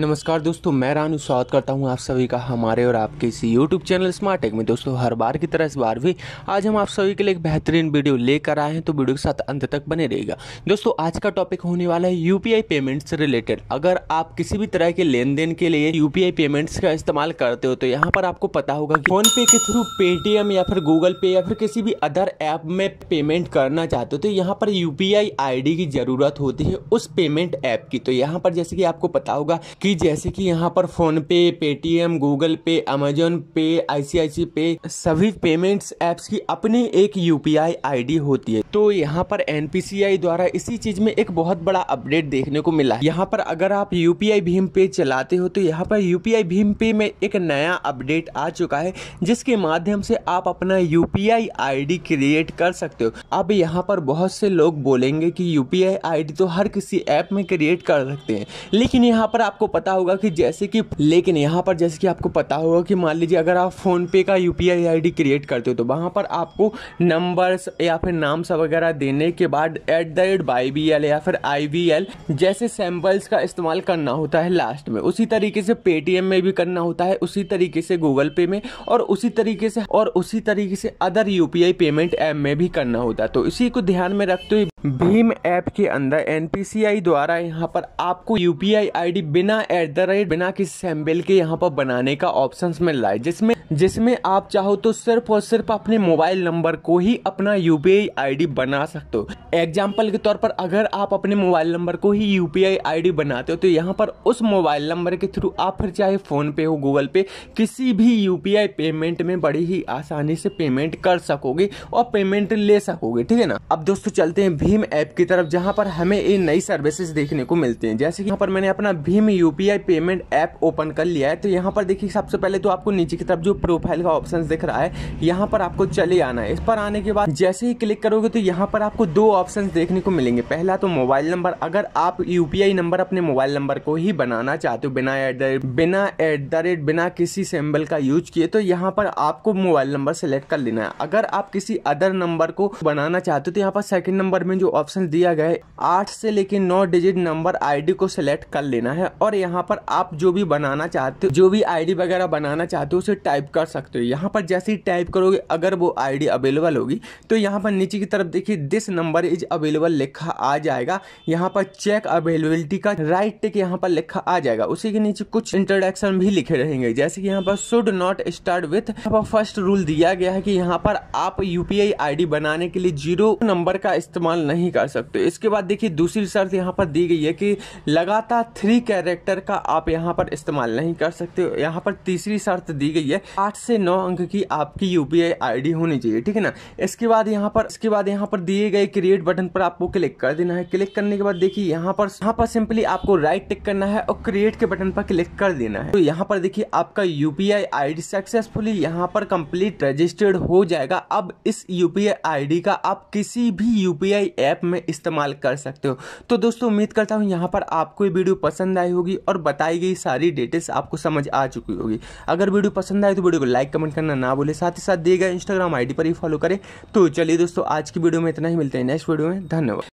नमस्कार दोस्तों मैं रानू स्वागत करता हूं आप सभी का हमारे और आपके इसी यूट्यूब चैनल स्मार्ट एक में दोस्तों हर बार की तरह इस बार भी आज हम आप सभी के लिए एक बेहतरीन वीडियो लेकर आए हैं तो वीडियो के साथ अंत तक बने रहेगा दोस्तों आज का टॉपिक होने वाला है यूपीआई पेमेंट से रिलेटेड अगर आप किसी भी तरह के लेन देन के लिए यूपीआई पेमेंट्स का इस्तेमाल करते हो तो यहाँ पर आपको पता होगा कि फोनपे के थ्रू पेटीएम या फिर गूगल पे या फिर किसी भी अदर ऐप में पेमेंट करना चाहते हो तो यहाँ पर यू पी की जरूरत होती है उस पेमेंट ऐप की तो यहाँ पर जैसे कि आपको पता होगा कि कि जैसे कि यहाँ पर PhonePe Paytm Google pay Amazon pay ICICI pay सभी पेमेंट्स एप्स की अपनी एक यूपीआई आईडी होती है तो यहाँ पर एनपीसीआई द्वारा इसी चीज में एक बहुत बड़ा अपडेट देखने को मिला यहाँ पर अगर आप यूपीआई भीम पे चलाते हो तो यहाँ पर यूपीआई भीम पे में एक नया अपडेट आ चुका है जिसके माध्यम से आप अपना यूपीआई आईडी क्रिएट कर सकते हो अब यहाँ पर बहुत से लोग बोलेंगे कि यूपीआई आईडी तो हर किसी ऐप में क्रिएट कर सकते हैं लेकिन यहाँ पर आपको पता होगा कि जैसे कि लेकिन यहाँ पर जैसे कि आपको पता होगा कि मान लीजिए अगर आप फोन पे का यू पी क्रिएट करते हो तो वहाँ पर आपको नंबर्स या फिर नाम वगैरह देने के बाद एट द रेट बाई या फिर आई जैसे सैम्पल्स का इस्तेमाल करना होता है लास्ट में उसी तरीके से पेटीएम में भी करना होता है उसी तरीके से गूगल पे में और उसी तरीके से और उसी तरीके से अदर यू पेमेंट ऐप में भी करना होता है तो इसी को ध्यान में रखते हुए भीम ऐप के अंदर एनपीसीआई द्वारा यहाँ पर आपको यूपीआई आईडी बिना एट द रेट बिना किसी सैम्बल के यहाँ पर बनाने का ऑप्शन मिल रहा है जिसमें जिसमें आप चाहो तो सिर्फ और सिर्फ अपने मोबाइल नंबर को ही अपना यू पी बना सकते हो एग्जाम्पल के तौर पर अगर आप अपने मोबाइल नंबर को ही यू पी बनाते हो तो यहाँ पर उस मोबाइल नंबर के थ्रू आप फिर चाहे फ़ोन पे हो गूगल पे किसी भी यू पेमेंट में बड़ी ही आसानी से पेमेंट कर सकोगे और पेमेंट ले सकोगे ठीक है ना अब दोस्तों चलते हैं भीम ऐप की तरफ जहाँ पर हमें ये नई सर्विसेज देखने को मिलते हैं जैसे कि यहाँ पर मैंने अपना भीम यू यू पेमेंट ऐप ओपन कर लिया है तो यहाँ पर देखिए सबसे पहले तो आपको नीचे की तरफ जो प्रोफाइल का ऑप्शन दिख रहा है यहाँ पर आपको चले आना है इस पर आने के बाद जैसे ही क्लिक करोगे तो यहाँ पर आपको दो ऑप्शन देखने को मिलेंगे पहला तो मोबाइल नंबर अगर आप यू नंबर अपने मोबाइल नंबर को ही बनाना चाहते हो बिना एट द रेट बिना एट द रेट बिना किसी सिंबल का यूज किए तो यहाँ पर आपको मोबाइल नंबर सेलेक्ट कर लेना है अगर आप किसी अदर नंबर को बनाना चाहते हो तो यहाँ पर सेकंड नंबर में जो ऑप्शन दिया गया है आठ से लेकर नौ डिजिट नंबर आईडी को सिलेक्ट कर लेना है और यहाँ पर आप जो भी बनाना चाहते हो जो भी आईडी वगैरह बनाना चाहते हो उसे टाइप कर सकते हो यहाँ पर जैसे ही टाइप करोगे अगर वो आईडी अवेलेबल होगी तो यहाँ पर नीचे की तरफ देखिए दिस नंबर इज अवेलेबल लिखा आ जाएगा यहाँ पर चेक अवेलेबिलिटी का राइट टिक यहाँ पर लिखा आ जाएगा उसी के नीचे कुछ इंट्रोडक्शन भी लिखे रहेंगे जैसे कि यहाँ पर should not start with first rule दिया गया है कि यहाँ पर आप यूपीआई आईडी बनाने के लिए जीरो नंबर का इस्तेमाल नहीं कर सकते इसके बाद देखिए दूसरी शर्त यहाँ पर दी गई है कि लगातार थ्री कैरेक्टर फैक्टर का आप यहाँ पर इस्तेमाल नहीं कर सकते हो यहाँ पर तीसरी शर्त दी गई है आठ से नौ अंक की आपकी यूपीआई आईडी होनी चाहिए ठीक है ना इसके बाद यहाँ पर इसके बाद यहाँ पर दिए गए क्रिएट बटन पर आपको क्लिक कर देना है क्लिक करने के बाद देखिए यहाँ पर यहाँ पर सिंपली आपको राइट टिक करना है और क्रिएट के बटन पर क्लिक कर देना है तो यहाँ पर देखिए आपका यूपीआई आईडी सक्सेसफुली यहाँ पर कंप्लीट रजिस्टर्ड हो जाएगा अब इस यूपीआई आईडी का आप किसी भी यूपीआई ऐप में इस्तेमाल कर सकते हो तो दोस्तों उम्मीद करता हूँ यहाँ पर आपको ये वीडियो पसंद आई होगी और बताई गई सारी डिटेल्स आपको समझ आ चुकी होगी अगर वीडियो पसंद आए तो वीडियो को लाइक कमेंट करना ना बोले साथ ही साथ दिए गए इंस्टाग्राम आईडी पर ही फॉलो करें तो चलिए दोस्तों आज की वीडियो में इतना ही मिलते हैं नेक्स्ट वीडियो में धन्यवाद